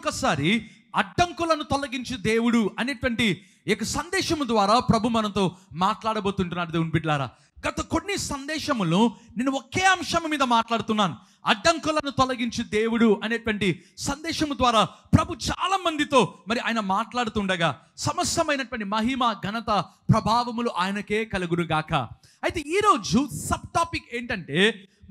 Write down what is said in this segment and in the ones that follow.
మరొకసారి అడ్డంకులను తొలగించు దేవుడు అనేటువంటి యొక్క సందేశము ద్వారా ప్రభు మనతో మాట్లాడబోతుంటున్నాడు దేవుని బిడ్డారా గత కొన్ని సందేశములు నేను ఒకే అంశం మీద మాట్లాడుతున్నాను అడ్డంకులను తొలగించు దేవుడు అనేటువంటి సందేశము ద్వారా ప్రభు చాలా మందితో మరి ఆయన మాట్లాడుతుండగా సమస్తమైనటువంటి మహిమ ఘనత ప్రభావములు ఆయనకే కలుగురుగాక అయితే ఈరోజు సబ్ టాపిక్ ఏంటంటే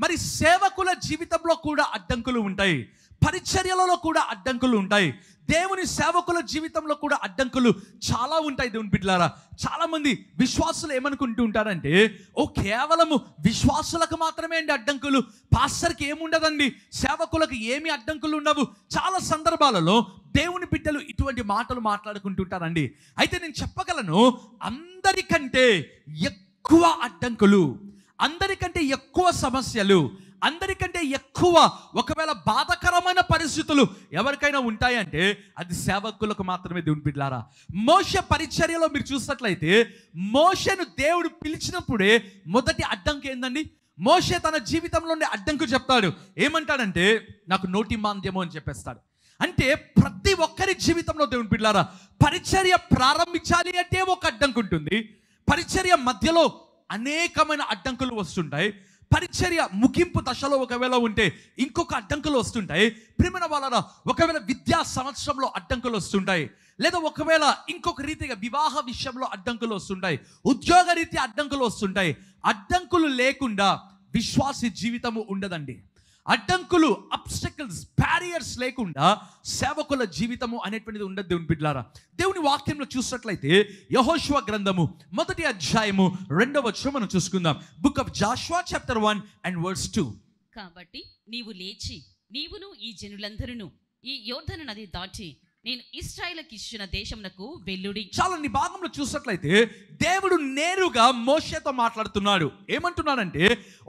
మరి సేవకుల జీవితంలో కూడా అడ్డంకులు ఉంటాయి పరిచర్యలలో కూడా అడ్డంకులు ఉంటాయి దేవుని సేవకుల జీవితంలో కూడా అడ్డంకులు చాలా ఉంటాయి దేవుని బిడ్డలారా చాలామంది విశ్వాసులు ఏమనుకుంటూ ఉంటారంటే ఓ కేవలము విశ్వాసులకు మాత్రమే అండి అడ్డంకులు పాస్టర్కి ఏముండదండి సేవకులకు ఏమి అడ్డంకులు ఉండవు చాలా సందర్భాలలో దేవుని బిడ్డలు ఇటువంటి మాటలు మాట్లాడుకుంటుంటారండి అయితే నేను చెప్పగలను అందరికంటే ఎక్కువ అడ్డంకులు అందరికంటే ఎక్కువ సమస్యలు అందరికంటే ఎక్కువ ఒకవేళ బాధకరమైన పరిస్థితులు ఎవరికైనా ఉంటాయంటే అది సేవకులకు మాత్రమే దేవుని బిడ్డారా మోస పరిచర్యలో మీరు చూసినట్లయితే మోసను దేవుడు పిలిచినప్పుడే మొదటి అడ్డంకి ఏందండి మోసే తన జీవితంలోని అడ్డంకు చెప్తాడు ఏమంటాడంటే నాకు నోటి మాంద్యము అని చెప్పేస్తాడు అంటే ప్రతి ఒక్కరి జీవితంలో దేవుని బిడ్డారా పరిచర్య ప్రారంభించాలి అంటే ఒక అడ్డంకు ఉంటుంది పరిచర్య మధ్యలో అనేకమైన అడ్డంకులు వస్తుంటాయి పరిచర్య ముగింపు దశలో ఒకవేళ ఉంటే ఇంకొక అడ్డంకులు వస్తుంటాయి ప్రేమన వాళ్ళ ఒకవేళ విద్యా సంవత్సరంలో అడ్డంకులు వస్తుంటాయి లేదా ఒకవేళ ఇంకొక రీతిగా వివాహ విషయంలో అడ్డంకులు వస్తుంటాయి ఉద్యోగ రీతి అడ్డంకులు వస్తుంటాయి అడ్డంకులు లేకుండా విశ్వాస జీవితము ఉండదండి అడ్డంకులు అబ్స్టకల్స్ బ్యారియర్స్ లేకుండా సేవకుల జీవితము అనేటువంటిది ఉండదు దేవుని బిడ్లారా దేవుని వాక్యంలో చూసినట్లయితే యహోష్వ గ్రంథము మొదటి అధ్యాయము రెండవ వచ్చం మనం చూసుకుందాం book of Joshua chapter one and words two కాబట్టి నీవు లేచి నీవును ఈ జనులందరూ ఈ యోధన నది దాటి నేను ఇస్రాయల్కి ఇచ్చిన దేశమునకు వెల్లుడి చాలా నీ భాగంలో చూసినట్లయితే దేవుడు నేరుగా మోషతో మాట్లాడుతున్నాడు ఏమంటున్నాడంటే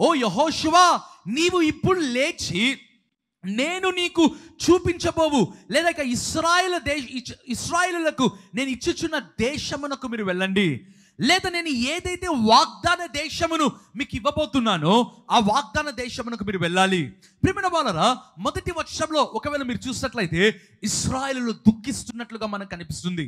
ఓ యహోశివా నీవు ఇప్పుడు లేచి నేను నీకు చూపించబోవు లేదా ఇస్రాయల్ దేశ ఇస్రాయలకు నేను ఇచ్చుచున్న దేశమునకు మీరు వెళ్ళండి లేదా నేను ఏదైతే వాగ్దాన దేశమును మీకు ఇవ్వబోతున్నానో ఆ వాగ్దాన దేశమునకు మీరు వెళ్ళాలి ప్రిమిన వాళ్ళరా మొదటి వర్షంలో ఒకవేళ మీరు చూసినట్లయితే ఇస్రాయలు దుఃఖిస్తున్నట్లుగా మనకు కనిపిస్తుంది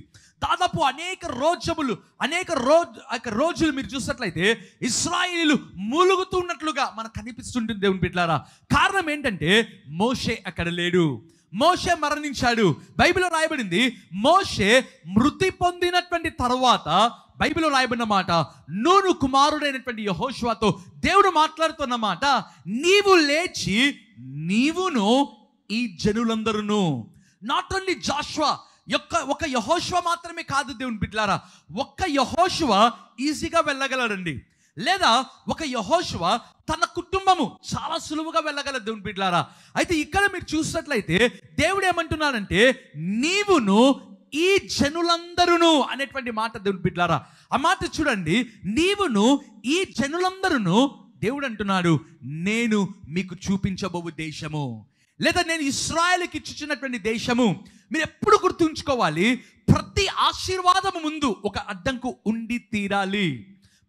దాదాపు అనేక రోజములు అనేక రోజు రోజులు మీరు చూసినట్లయితే ఇస్రాయిలు మూలుగుతున్నట్లుగా మనకు కనిపిస్తుంటుంది దేవుని బిడ్డారా కారణం ఏంటంటే మోషే అక్కడ లేడు మోషే మరణించాడు బైబిల్లో రాయబడింది మోషే మృతి పొందినటువంటి తర్వాత బైబిల్ రాయబడిన మాట నూను కుమారుడైనటువంటి యహోష్వాతో దేవుడు మాట్లాడుతున్న మాట నీవు లేచి నీవును ఈ జనులందరూ నాట్ ఓన్లీ జాష్వా యొక్క ఒక యహోష్వ మాత్రమే కాదు దేవుని బిడ్లారా ఒక్క యహోష్వ ఈజీగా వెళ్ళగలడండి లేదా ఒక యహోష్వ తన కుటుంబము చాలా సులువుగా వెళ్ళగల దేవుని బిడ్లారా అయితే ఇక్కడ మీరు చూసినట్లయితే దేవుడు ఏమంటున్నాడంటే నీవును ఈ జనులందరూ అనేటువంటి మాట దేవుడు బిడ్డారా ఆ మాట చూడండి నీవును ఈ జనులందరూ దేవుడు అంటున్నాడు నేను మీకు చూపించబోవు దేశము లేదా నేను ఇస్రాయల్కి ఇచ్చుచున్నటువంటి దేశము మీరు ఎప్పుడు గుర్తుంచుకోవాలి ప్రతి ఆశీర్వాదము ముందు ఒక అడ్డంకు ఉండి తీరాలి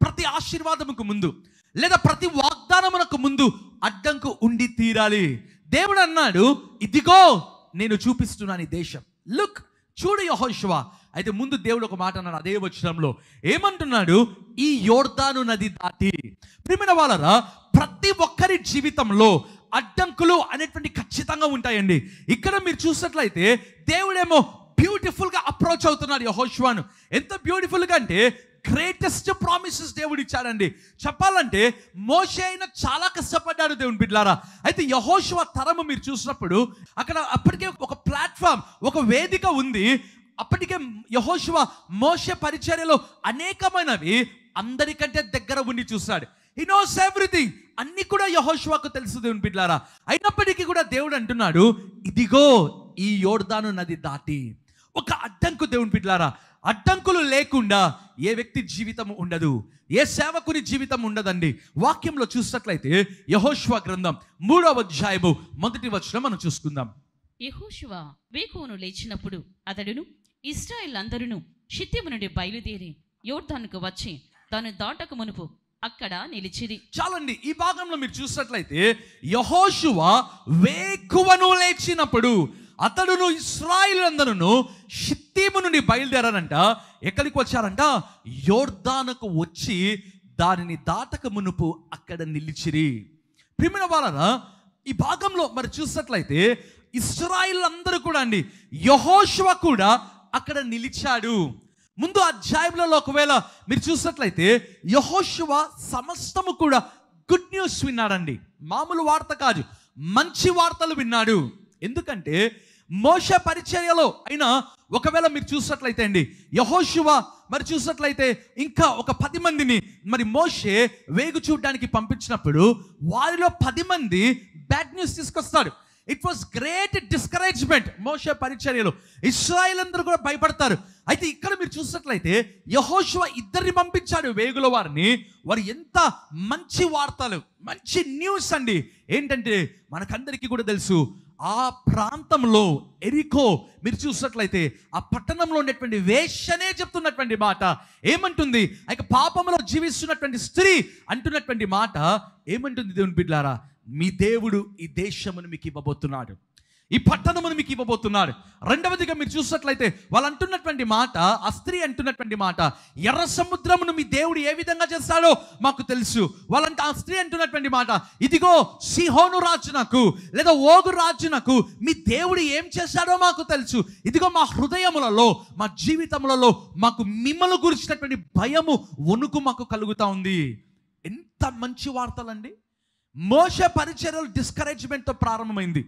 ప్రతి ఆశీర్వాదముకు ముందు లేదా ప్రతి వాగ్దానమునకు ముందు అడ్డంకు ఉండి తీరాలి దేవుడు అన్నాడు ఇదిగో నేను చూపిస్తున్నాను ఈ దేశం లుక్ చూడు యహోశివ అయితే ముందు దేవుడు ఒక మాట అన్నాడు అదే వచ్చినంలో ఏమంటున్నాడు ఈ యోర్దాను నది దాటి ప్రిమిన వాళ్ళరా ప్రతి ఒక్కరి జీవితంలో అడ్డంకులు అనేటువంటి ఖచ్చితంగా ఉంటాయండి ఇక్కడ మీరు చూసినట్లయితే దేవుడేమో బ్యూటిఫుల్గా అప్రోచ్ అవుతున్నాడు యహోష్వాను ఎంత బ్యూటిఫుల్గా అంటే గ్రేటెస్ట్ ప్రామిసెస్ దేవుడు ఇచ్చాడండి చెప్పాలంటే మోసే అయినా చాలా కష్టపడ్డాడు దేవుని బిడ్లారా అయితే యహోశివ తరము మీరు చూసినప్పుడు అక్కడ అప్పటికే ఒక ప్లాట్ఫామ్ ఒక వేదిక ఉంది అప్పటికే యహోశివ మోస పరిచర్యలో అనేకమైనవి అందరికంటే దగ్గర ఉండి చూస్తాడు హీ నోస్ ఎవ్రీథింగ్ అన్ని కూడా యహోశివాకు తెలుసు దేవుని బిడ్లారా అయినప్పటికీ కూడా దేవుడు అంటున్నాడు ఇదిగో ఈ యోర్దాను నది దాటి ఒక అడ్డంకు దేవుని బిడ్లారా అడ్డంకులు లేకుండా ఏ వ్యక్తి జీవితం ఉండదు ఏ సేవకుని జీవితం ఉండదండి వాక్యంలో చూసినట్లయితే యహోష్వ గ్రంథం మూడవ అధ్యాయము మొదటి వచ్చిన మనం చూసుకుందాం యహోష్వ వేకోను లేచినప్పుడు అతడును ఇస్రాయిల్ అందరును షిత్తిము నుండి బయలుదేరి యోర్ధానుకు వచ్చి తను దాటక మునుపు అక్కడ నిలిచిది చాలండి ఈ భాగంలో మీరు చూసినట్లయితే యహోశువ వేకువను లేచినప్పుడు అతడును ఇస్రాయిల్ అందరును షిత్తీము నుండి బయలుదేరారంట ఎక్కడికి వచ్చారంట యోర్ధానకు వచ్చి దానిని దాటక మునుపు అక్కడ నిలిచిరి ప్రిమిన వాళ్ళ ఈ భాగంలో మరి చూసినట్లయితే ఇస్రాయిల్ అందరూ కూడా అండి యహోశివ కూడా అక్కడ నిలిచాడు ముందు అధ్యాయంలో ఒకవేళ మీరు చూసినట్లయితే యహోశివ సమస్తము కూడా గుడ్ న్యూస్ విన్నాడండి మామూలు వార్త కాదు మంచి వార్తలు విన్నాడు ఎందుకంటే మోష పరిచర్యలో అయినా ఒకవేళ మీరు చూసినట్లయితే అండి యహోశివ మరి చూసినట్లయితే ఇంకా ఒక పది మందిని మరి మోషే వేగు చూడడానికి పంపించినప్పుడు వారిలో పది మంది బ్యాడ్ న్యూస్ తీసుకొస్తాడు ఇట్ వాస్ గ్రేట్ డిస్కరేజ్మెంట్ మోష పరిచర్యలు ఇస్రాయల్ అందరూ కూడా భయపడతారు అయితే ఇక్కడ మీరు చూసినట్లయితే యహోశివ ఇద్దరిని పంపించాడు వేగుల వారిని వారు ఎంత మంచి వార్తలు మంచి న్యూస్ అండి ఏంటంటే మనకందరికీ కూడా తెలుసు ఆ ప్రాంతంలో ఎరికో మీరు చూసినట్లయితే ఆ పట్టణంలో ఉండేటువంటి వేషనే చెప్తున్నటువంటి మాట ఏమంటుంది ఇక పాపంలో జీవిస్తున్నటువంటి స్త్రీ అంటున్నటువంటి మాట ఏమంటుంది దేవుని బిడ్లారా మీ దేవుడు ఈ దేశమును మీకు ఇవ్వబోతున్నాడు ఈ పట్టణమును మీకు ఇవ్వబోతున్నాడు రెండవదిగా మీరు చూసినట్లయితే వాళ్ళు అంటున్నటువంటి మాట ఆ స్త్రీ అంటున్నటువంటి మాట ఎర్ర సముద్రమును మీ దేవుడు ఏ విధంగా చేస్తాడో మాకు తెలుసు వాళ్ళంట ఆ స్త్రీ అంటున్నటువంటి మాట ఇదిగో సిహోను రాజునకు లేదా ఓగు రాజునకు మీ దేవుడు ఏం చేశాడో మాకు తెలుసు ఇదిగో మా హృదయములలో మా జీవితములలో మాకు మిమ్మల్ని గురించినటువంటి భయము వణుకు మాకు కలుగుతూ ఉంది ఎంత మంచి వార్తలండి మోస పరిచర్యలు డిస్కరేజ్మెంట్తో ప్రారంభమైంది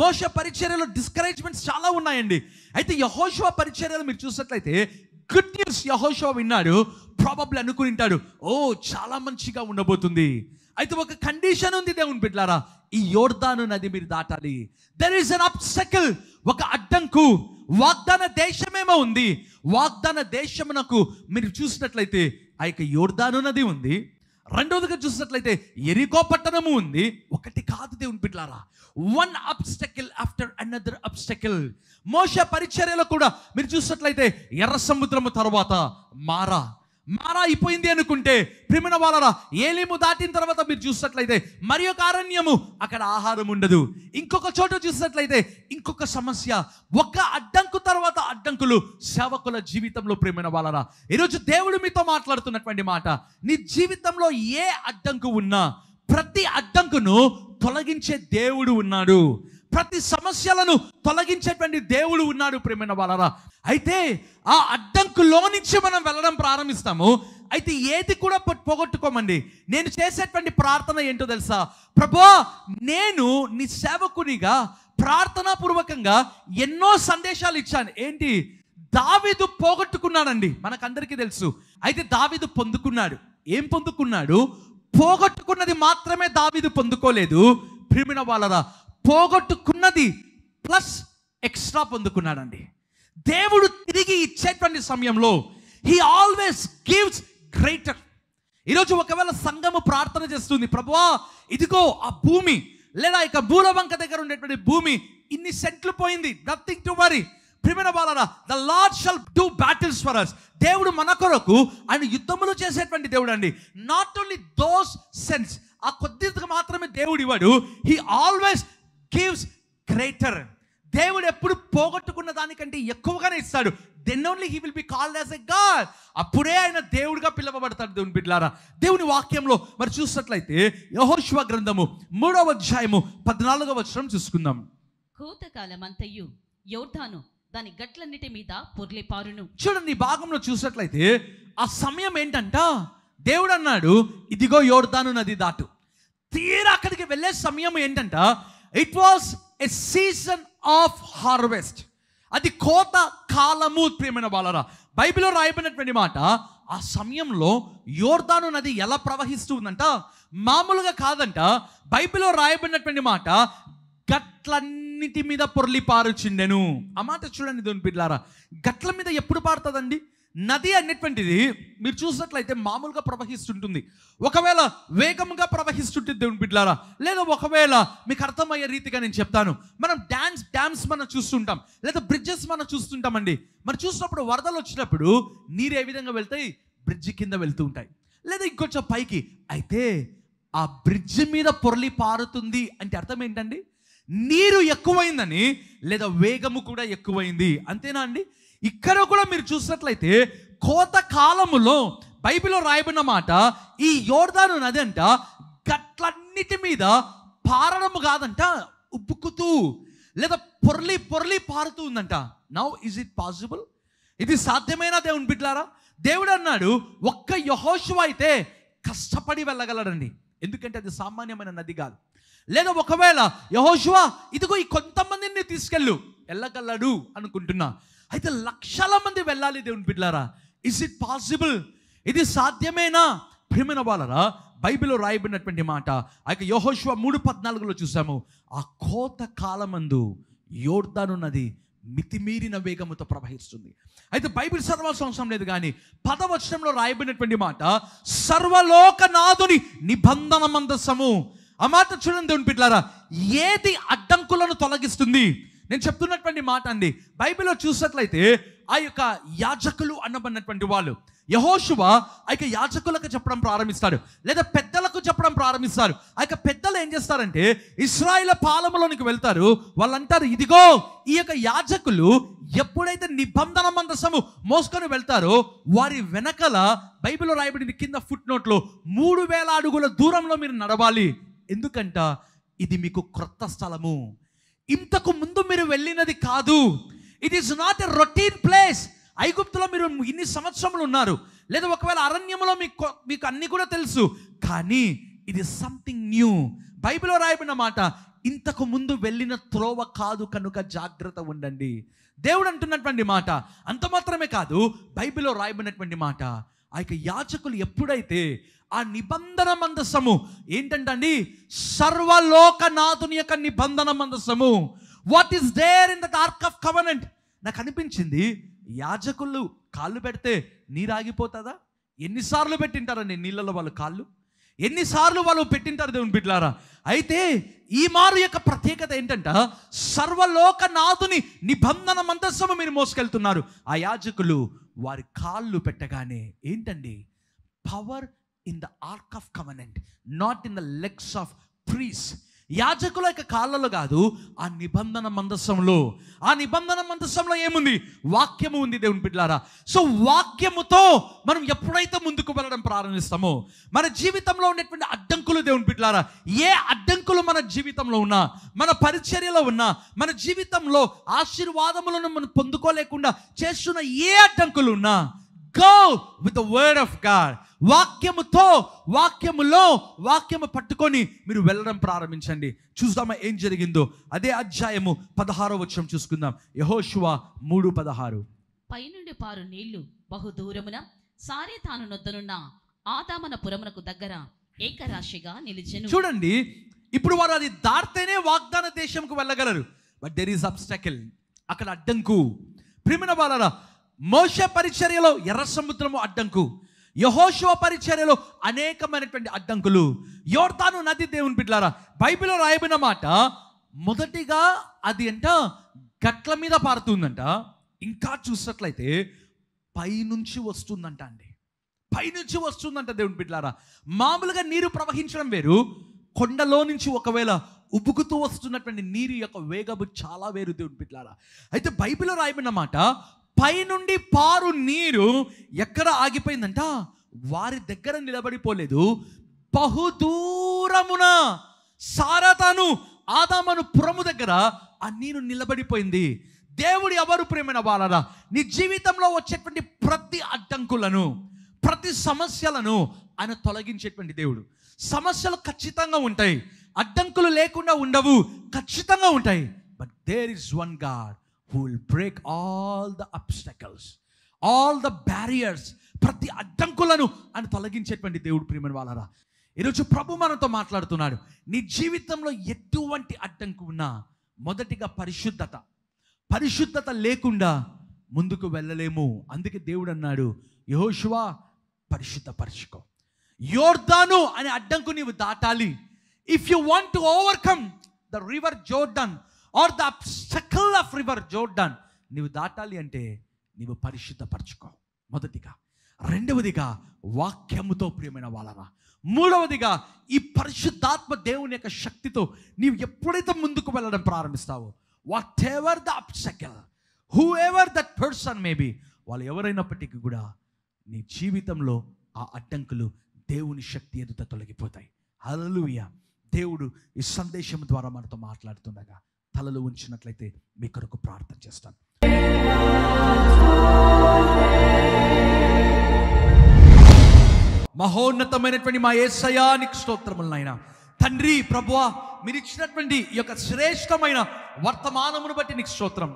మోస పరిచర్యలో డిస్కరేజ్మెంట్స్ చాలా ఉన్నాయండి అయితే యహోషో పరిచర్యలు మీరు చూసినట్లయితే గుడ్ న్యూస్ యహోశివ విన్నాడు ప్రాబబ్లీ అనుకుని ఉంటాడు ఓ చాలా మంచిగా ఉండబోతుంది అయితే ఒక కండిషన్ ఉంది దేవుని బిడ్డారా ఈ యోర్దాను నది మీరు దాటాలి దెర్ ఈస్ అన్ అప్సకిల్ ఒక అడ్డంకు వాగ్దాన దేశమేమో ఉంది వాగ్దాన దేశమునకు మీరు చూసినట్లయితే ఆ యొక్క యోర్దాను నది ఉంది రెండవదిగా చూసినట్లయితే ఎరికో పట్టణము ఉంది ఒకటి కాదు దేవుని బిడ్లారా one obstacle after another obstacle మోస పరిచర్యలో కూడా మీరు చూసినట్లయితే ఎర్ర సముద్రము తర్వాత మారా అయిపోయింది అనుకుంటే ప్రిమిన వాళ్ళరా ఏలేము దాటిన తర్వాత మీరు చూసినట్లయితే మరి ఒక అరణ్యము అక్కడ ఆహారం ఉండదు ఇంకొక చోట చూసినట్లయితే ఇంకొక సమస్య ఒక అడ్డంకు తర్వాత అడ్డంకులు సేవకుల జీవితంలో ప్రేమైన వాళ్ళరా ఈరోజు దేవుడు మీతో మాట్లాడుతున్నటువంటి మాట నీ జీవితంలో ఏ అడ్డంకు ఉన్నా ప్రతి అడ్డంకును తొలగించే దేవుడు ఉన్నాడు ప్రతి సమస్యలను తొలగించేటువంటి దేవుడు ఉన్నాడు ప్రేమైన వాళ్ళరా అయితే ఆ అడ్డంకులో నుంచి మనం వెళ్ళడం ప్రారంభిస్తాము అయితే ఏది కూడా పోగొట్టుకోమండి నేను చేసేటువంటి ప్రార్థన ఏంటో తెలుసా ప్రభా నేను నీ సేవకునిగా ప్రార్థనాపూర్వకంగా ఎన్నో సందేశాలు ఇచ్చాను ఏంటి దావీదు పోగొట్టుకున్నాడండి మనకందరికీ తెలుసు అయితే దావీదు పొందుకున్నాడు ఏం పొందుకున్నాడు పోగొట్టుకున్నది మాత్రమే దావీదు పొందుకోలేదు ప్రిమిన వాళ్ళరా పోగొట్టుకున్నది ప్లస్ ఎక్స్ట్రా పొందుకున్నాడండి దేవుడు తిరిగి ఇచ్చేటువంటి సమయంలో హీ ఆల్వేస్ గివ్స్ గ్రేటర్ ఈరోజు ఒకవేళ సంఘము ప్రార్థన చేస్తుంది ప్రభువా ఇదిగో ఆ భూమి లేదా ఇక బూరబంక దగ్గర ఉండేటువంటి భూమి ఇన్ని సెంట్లు పోయింది నథింగ్ టు వరీ ప్రిమిన బాలరా the Lord shall to battles for us దేవుడు మన కొరకు ఆయన యుద్ధములు చేసేటువంటి దేవుడు అండి నాట్ ఓన్లీ దోస్ సెన్స్ ఆ కొద్దిగా మాత్రమే దేవుడు ఇవ్వడు హీ ఆల్వేస్ గివ్స్ గ్రేటర్ దేవుడు ఎప్పుడు పోగొట్టుకున్న దానికంటే ఎక్కువగానే ఇస్తాడు then only he will be called as a God అప్పుడే ఆయన దేవుడిగా పిలవబడతాడు దేవుని బిడ్లారా దేవుని వాక్యంలో మరి చూసినట్లయితే యహోష్వ గ్రంథము మూడవ అధ్యాయము పద్నాలుగవ వచనం చూసుకుందాం కోతకాలం అంతయు యోర్ధాను దాని గట్లన్నిటి మీద పొర్లిపారును చూడండి ఈ భాగంలో చూసినట్లయితే ఆ సమయం ఏంటంట దేవుడు అన్నాడు ఇదిగో యోర్ధాను నది దాటు తీరా అక్కడికి వెళ్ళే సమయం ఏంటంట it was a season of harvest అది కోత కాలము ప్రియమైన బాలరా బైబిల్లో రాయబడినటువంటి మాట ఆ సమయంలో యోర్దాను నది ఎలా ప్రవహిస్తూ ఉందంట మామూలుగా కాదంట బైబిల్లో రాయబడినటువంటి మాట గట్లన్నిటి మీద పొర్లి పారుచిండెను ఆ మాట చూడండి దొని పిల్లారా గట్ల మీద ఎప్పుడు పారుతుందండి నది అనేటువంటిది మీరు చూసినట్లయితే మామూలుగా ప్రవహిస్తుంటుంది ఒకవేళ వేగంగా ప్రవహిస్తుంటుంది దేవుని బిడ్డారా లేదా ఒకవేళ మీకు అర్థమయ్యే రీతిగా నేను చెప్తాను మనం డ్యామ్స్ డ్యామ్స్ మనం చూస్తుంటాం లేదా బ్రిడ్జెస్ మనం చూస్తుంటామండి మనం చూసినప్పుడు వరదలు వచ్చినప్పుడు నీరు ఏ విధంగా వెళ్తాయి బ్రిడ్జ్ కింద వెళ్తూ ఉంటాయి లేదా ఇంకొంచెం పైకి అయితే ఆ బ్రిడ్జ్ మీద పొరలి పారుతుంది అంటే అర్థం ఏంటండి నీరు ఎక్కువైందని లేదా వేగము కూడా ఎక్కువైంది అంతేనా అండి ఇక్కడ కూడా మీరు చూసినట్లయితే కోత కాలములో బైబిల్లో రాయబడిన మాట ఈ యోర్దాను నది అంట గట్లన్నిటి మీద పారడము కాదంట ఉబ్బుకుతూ లేదా పొర్లి పొర్లి పారుతూ ఉందంట నౌ ఈజ్ ఇట్ పాసిబుల్ ఇది సాధ్యమైన దేవుని బిడ్లారా దేవుడు అన్నాడు ఒక్క యహోశివ అయితే కష్టపడి వెళ్ళగలడండి ఎందుకంటే అది సామాన్యమైన నది కాదు లేదా ఒకవేళ యహోశివ ఇదిగో ఈ కొంతమందిని తీసుకెళ్ళు వెళ్ళగలడు అనుకుంటున్నా అయితే లక్షల మంది వెళ్ళాలి దేవుని బిడ్లారా ఇస్ ఇట్ పాసిబుల్ ఇది సాధ్యమేనా ప్రేమైన వాళ్ళరా బైబిల్లో రాయబడినటువంటి మాట ఆ యోహోశ్వ మూడు పద్నాలుగులో చూసాము ఆ కోత కాలమందు యోర్దాను నది మితిమీరిన వేగముతో ప్రవహిస్తుంది అయితే బైబిల్ సర్వాల్సిన అవసరం లేదు కానీ పదవచనంలో రాయబడినటువంటి మాట సర్వలోకనాథుని నిబంధన మందసము ఆ మాట చూడండి దేవుని బిడ్డారా ఏది అడ్డంకులను తొలగిస్తుంది నేను చెప్తున్నటువంటి మాట అండి బైబిల్లో చూసినట్లయితే ఆ యొక్క యాజకులు అన్నబడినటువంటి వాళ్ళు యహోశువ ఆ యొక్క యాజకులకు చెప్పడం ప్రారంభిస్తాడు లేదా పెద్దలకు చెప్పడం ప్రారంభిస్తారు ఆ యొక్క పెద్దలు ఏం చేస్తారంటే ఇస్రాయిల పాలములోనికి వెళ్తారు వాళ్ళంటారు ఇదిగో ఈ యొక్క యాజకులు ఎప్పుడైతే నిబంధన మందసము మోసుకొని వెళ్తారో వారి వెనకల బైబిల్ రాయబడింది కింద ఫుట్ నోట్లో మూడు వేల అడుగుల దూరంలో మీరు నడవాలి ఎందుకంట ఇది మీకు క్రొత్త స్థలము ఇంతకు ముందు మీరు వెళ్ళినది కాదు it is not a routine place ఐగుప్తులో మీరు ఇన్ని సంవత్సరములు ఉన్నారు లేదా ఒకవేళ అరణ్యంలో మీకు మీకు అన్నీ కూడా తెలుసు కానీ ఇది సంథింగ్ న్యూ బైబిల్లో రాయబడిన మాట ఇంతకు ముందు వెళ్ళిన త్రోవ కాదు కనుక జాగ్రత్త ఉండండి దేవుడు అంటున్నటువంటి మాట అంత మాత్రమే కాదు బైబిల్లో రాయబడినటువంటి మాట ఆ యొక్క యాచకులు ఎప్పుడైతే ఆ నిబంధన మందసము ఏంటంటండి సర్వలోకనాథుని యొక్క నిబంధన మందసము what is there in the ark of covenant నాకు అనిపించింది యాజకులు కాళ్ళు పెడితే నీరు ఆగిపోతుందా ఎన్నిసార్లు పెట్టింటారండి నీళ్ళలో వాళ్ళు కాళ్ళు ఎన్నిసార్లు వాళ్ళు పెట్టింటారు దేవుని బిడ్లారా అయితే ఈ మారు యొక్క ప్రత్యేకత ఏంటంట సర్వలోకనాథుని నిబంధన మందస్సము మీరు మోసుకెళ్తున్నారు ఆ యాజకులు వారి కాళ్ళు పెట్టగానే ఏంటండి power in the ark of covenant not in the legs of priest యాజకుల యొక్క కాళ్ళలో కాదు ఆ నిబంధన మందసంలో ఆ నిబంధన మందసంలో ఏముంది వాక్యము ఉంది దేవుని బిడ్డారా సో వాక్యముతో మనం ఎప్పుడైతే ముందుకు వెళ్ళడం ప్రారంభిస్తామో మన జీవితంలో ఉండేటువంటి అడ్డంకులు దేవుని బిడ్డారా ఏ అడ్డంకులు మన జీవితంలో ఉన్నా మన పరిచర్యలో ఉన్నా మన జీవితంలో ఆశీర్వాదములను మనం పొందుకోలేకుండా చేస్తున్న ఏ అడ్డంకులు ఉన్నా go with the word of God వాక్యముతో వాక్యములో వాక్యము పట్టుకొని మీరు వెళ్ళడం ప్రారంభించండి చూద్దామా ఏం జరిగిందో అదే అధ్యాయము పదహారో వచ్చం చూసుకుందాం యహోశువా మూడు పదహారు పైనుండి పారు నీళ్లు బహుదూరమున సారే తాను నొద్దనున్న పురమునకు దగ్గర ఏకరాశిగా నిలిచెను చూడండి ఇప్పుడు వారు అది దాటితేనే వాగ్దాన దేశంకు వెళ్ళగలరు బట్ దెర్ ఈస్ అబ్స్టకిల్ అక్కడ అడ్డంకు ప్రిమిన వాళ్ళ మోష పరిచర్యలో ఎర్ర సముద్రము అడ్డంకు యహోశివ పరిచర్యలో అనేకమైనటువంటి అడ్డంకులు యోర్తాను నది దేవుని బిడ్లారా బైబిల్లో రాయబడిన మాట మొదటిగా అది అంట గట్ల మీద పారుతుందంట ఇంకా చూసినట్లయితే పైనుంచి వస్తుందంట అండి పైనుంచి వస్తుందంట దేవుని బిడ్లారా మామూలుగా నీరు ప్రవహించడం వేరు కొండలో నుంచి ఒకవేళ ఉబ్బుకుతూ వస్తున్నటువంటి నీరు యొక్క వేగము చాలా వేరు దేవుని బిడ్లారా అయితే బైబిల్లో రాయబడిన మాట పైనుండి పారు నీరు ఎక్కడ ఆగిపోయిందంట వారి దగ్గర నిలబడిపోలేదు బహుదూరమున సారతను ఆదామను పురము దగ్గర ఆ నీరు నిలబడిపోయింది దేవుడు ఎవరు ప్రేమైన వాళ్ళరా నీ జీవితంలో వచ్చేటువంటి ప్రతి అడ్డంకులను ప్రతి సమస్యలను ఆయన తొలగించేటువంటి దేవుడు సమస్యలు ఖచ్చితంగా ఉంటాయి అడ్డంకులు లేకుండా ఉండవు ఖచ్చితంగా ఉంటాయి but there is one God who will break all the obstacles all the barriers ప్రతి అడ్డంకులను అని తొలగించేటువంటి దేవుడు ప్రియమైన వాళ్ళరా ఈరోజు ప్రభు మనతో మాట్లాడుతున్నాడు నీ జీవితంలో ఎటువంటి అడ్డంకు ఉన్నా మొదటిగా పరిశుద్ధత పరిశుద్ధత లేకుండా ముందుకు వెళ్ళలేము అందుకే దేవుడు అన్నాడు యహోశివా పరిశుద్ధపరచుకో యోర్దాను అనే అడ్డంకు నీవు దాటాలి if you want to overcome the river Jordan or the obstacle of river Jordan నీవు దాటాలి అంటే నీవు పరిశుద్ధపరచుకో మొదటిగా రెండవదిగా వాక్యముతో ప్రియమైన వాళ్ళరా మూడవదిగా ఈ పరిశుద్ధాత్మ దేవుని యొక్క శక్తితో నీవు ఎప్పుడైతే ముందుకు వెళ్ళడం ప్రారంభిస్తావో whatever the obstacle whoever that person maybe వాళ్ళు ఎవరైనప్పటికీ కూడా నీ జీవితంలో ఆ అడ్డంకులు దేవుని శక్తి ఎదుట తొలగిపోతాయి హలలుయ దేవుడు ఈ సందేశం ద్వారా మనతో మాట్లాడుతుండగా తలలు ఉంచినట్లయితే మీ కొరకు ప్రార్థన చేస్తాను మహోన్నతమైనటువంటి మా ఏసయానికి స్తోత్రములు నాయన తండ్రి ప్రభువ మీరు ఇచ్చినటువంటి ఈ యొక్క శ్రేష్టమైన వర్తమానమును బట్టి నీకు స్తోత్రం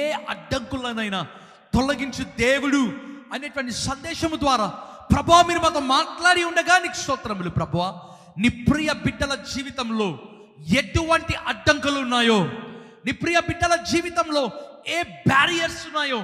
ఏ అడ్డంకులనైనా తొలగించు దేవుడు అనేటువంటి సందేశము ద్వారా ప్రభా మీరు మాతో మాట్లాడి ఉండగా నీకు స్తోత్రములు ప్రభువ నీ ప్రియ బిడ్డల జీవితంలో ఎటువంటి అడ్డంకులు ఉన్నాయో నీ ప్రియ బిడ్డల జీవితంలో ఏ బ్యారియర్స్ ఉన్నాయో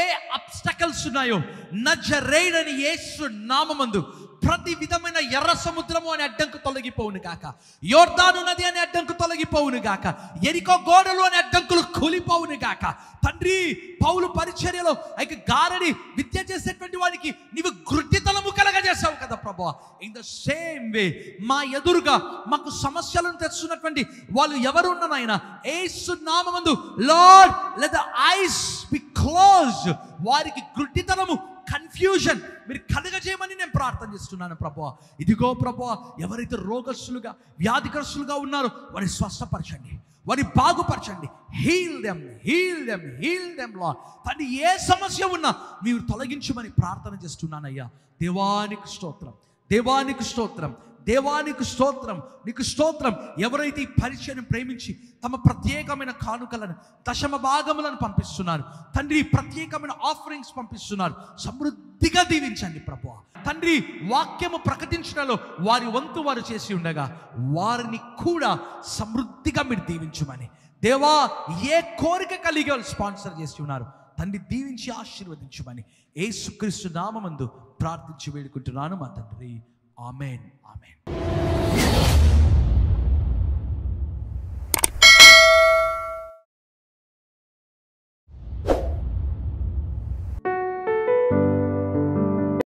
ఏ అబ్స్టకల్స్ ఉన్నాయో నజరేడని యేసు నామందు ప్రతి విధమైన ఎర్ర సముద్రము అనే అడ్డంకు తొలగిపోవును గాక యోర్ధాను నది అనే అడ్డంకు తొలగిపోవును గాక ఎరికో గోడలు అనే అడ్డంకులు కూలిపోవును గాక తండ్రి పౌలు పరిచర్యలో అయితే గారడి విద్య చేసేటువంటి వాడికి నీవు గృడ్డితనము కలగజేసావు కదా ప్రభా ఇన్ ద సేమ్ వే మా ఎదురుగా మాకు సమస్యలను తెచ్చున్నటువంటి వాళ్ళు ఎవరు నాయన ఏసు నామందు Lord let eyes be close వారికి గృడ్డితనము కన్ఫ్యూజన్ మీరు కలగజేయమని నేను ప్రార్థన చేస్తున్నాను ప్రభు ఇదిగో ప్రభు ఎవరైతే రోగస్తులుగా వ్యాధిగ్రస్తులుగా ఉన్నారో వారి స్వస్థపరచండి వారి బాగుపరచండి heal them heal them heal them లా తండ్రి ఏ సమస్య ఉన్నా మీరు తొలగించమని ప్రార్థన చేస్తున్నానయ్యా దేవానికి స్తోత్రం దేవానికి స్తోత్రం దేవానికి స్తోత్రం నీకు స్తోత్రం ఎవరైతే ఈ పరిచయం ప్రేమించి తమ ప్రత్యేకమైన కానుకలను దశమ భాగములను పంపిస్తున్నారు తండ్రి ప్రత్యేకమైన ఆఫరింగ్స్ పంపిస్తున్నారు సమృద్ధిగా దీవించండి ప్రభు తండ్రి వాక్యము ప్రకటించడంలో వారి వంతు వారు చేసి ఉండగా వారిని కూడా సమృద్ధిగా మీరు దీవించమని దేవా ఏ కోరిక కలిగి వాళ్ళు స్పాన్సర్ చేసి ఉన్నారు తండ్రి దీవించి ఆశీర్వదించమని ఏసుక్రీస్తు నామందు ప్రార్థించి వేడుకుంటున్నాను మా తండ్రి ஆமேன் ஆமேன்